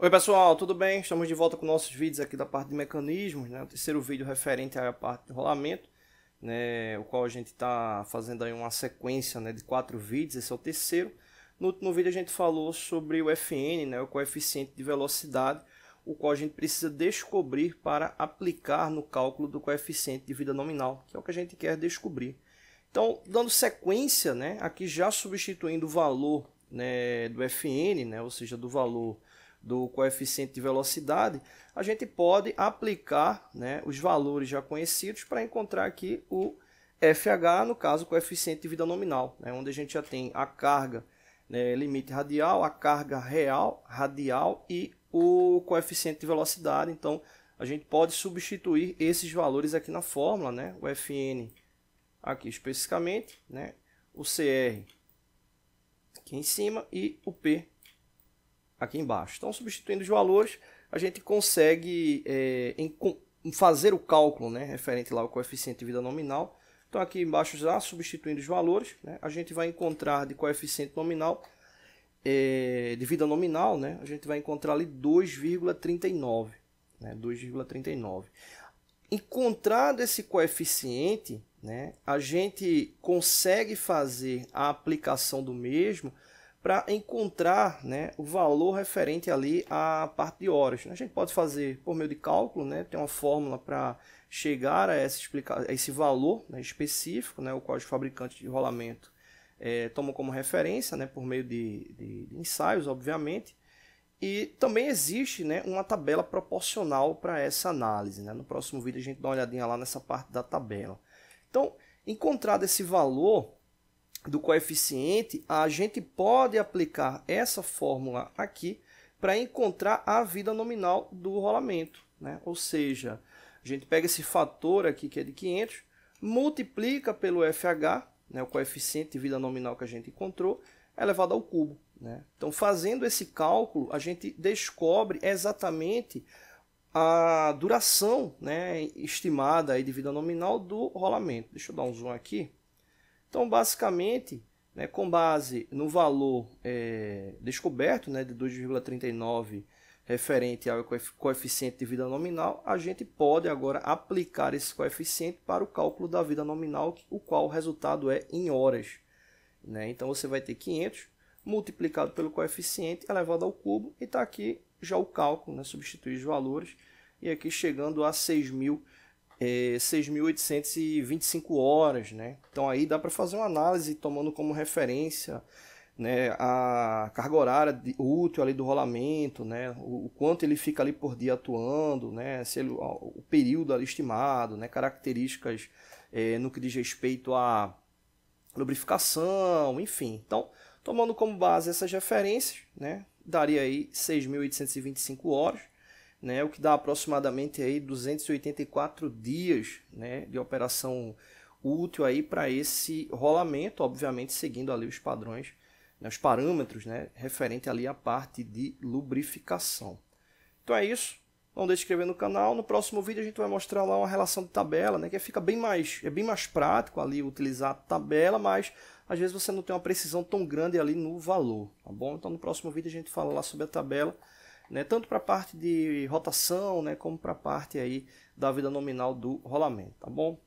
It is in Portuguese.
Oi pessoal, tudo bem? Estamos de volta com nossos vídeos aqui da parte de mecanismos, né? O terceiro vídeo referente à parte de rolamento, né? O qual a gente está fazendo aí uma sequência né, de quatro vídeos, esse é o terceiro. No último vídeo a gente falou sobre o FN, né, o coeficiente de velocidade, o qual a gente precisa descobrir para aplicar no cálculo do coeficiente de vida nominal, que é o que a gente quer descobrir. Então, dando sequência, né, aqui já substituindo o valor né, do FN, né, ou seja, do valor do coeficiente de velocidade, a gente pode aplicar né, os valores já conhecidos para encontrar aqui o FH, no caso, o coeficiente de vida nominal, né, onde a gente já tem a carga né, limite radial, a carga real radial e o coeficiente de velocidade. Então, a gente pode substituir esses valores aqui na fórmula, né, o Fn aqui especificamente, né, o CR aqui em cima e o P aqui embaixo. Então, substituindo os valores, a gente consegue é, em, fazer o cálculo né, referente lá ao coeficiente de vida nominal. Então, aqui embaixo, já substituindo os valores, né, a gente vai encontrar de coeficiente nominal, é, de vida nominal, né, a gente vai encontrar ali 2,39. Né, 2,39. Encontrado esse coeficiente, né, a gente consegue fazer a aplicação do mesmo para encontrar né, o valor referente ali à parte de horas. A gente pode fazer por meio de cálculo, né, tem uma fórmula para chegar a, essa explica a esse valor né, específico, né, o qual os fabricantes de rolamento é, tomam como referência, né, por meio de, de, de ensaios, obviamente. E também existe né, uma tabela proporcional para essa análise. Né? No próximo vídeo a gente dá uma olhadinha lá nessa parte da tabela. Então, encontrado esse valor, do coeficiente, a gente pode aplicar essa fórmula aqui para encontrar a vida nominal do rolamento. Né? Ou seja, a gente pega esse fator aqui que é de 500, multiplica pelo FH, né, o coeficiente de vida nominal que a gente encontrou, é elevado ao cubo. Né? Então, fazendo esse cálculo, a gente descobre exatamente a duração né, estimada aí de vida nominal do rolamento. Deixa eu dar um zoom aqui. Então, basicamente, né, com base no valor é, descoberto né, de 2,39 referente ao coeficiente de vida nominal, a gente pode agora aplicar esse coeficiente para o cálculo da vida nominal, o qual o resultado é em horas. Né? Então você vai ter 500 multiplicado pelo coeficiente elevado ao cubo e está aqui já o cálculo, né? substituir os valores e aqui chegando a 6.000 é, 6.825 horas, né? Então aí dá para fazer uma análise tomando como referência né, a carga horária de, útil ali do rolamento, né, o, o, quanto ele fica ali por dia atuando, né, se ele, o período ali estimado, né, características é, no que diz respeito à lubrificação, enfim. Então, tomando como base essas referências, né, daria aí 6.825 horas né, o que dá aproximadamente aí 284 dias né, de operação útil aí para esse rolamento, obviamente seguindo ali os padrões, né, os parâmetros, né, referente ali à parte de lubrificação. Então é isso. Não deixe de inscrever no canal. No próximo vídeo a gente vai mostrar lá uma relação de tabela, né, que fica bem mais é bem mais prático ali utilizar a tabela, mas às vezes você não tem uma precisão tão grande ali no valor, tá bom? Então no próximo vídeo a gente fala lá sobre a tabela né, tanto para a parte de rotação, né, como para a parte aí da vida nominal do rolamento, tá bom?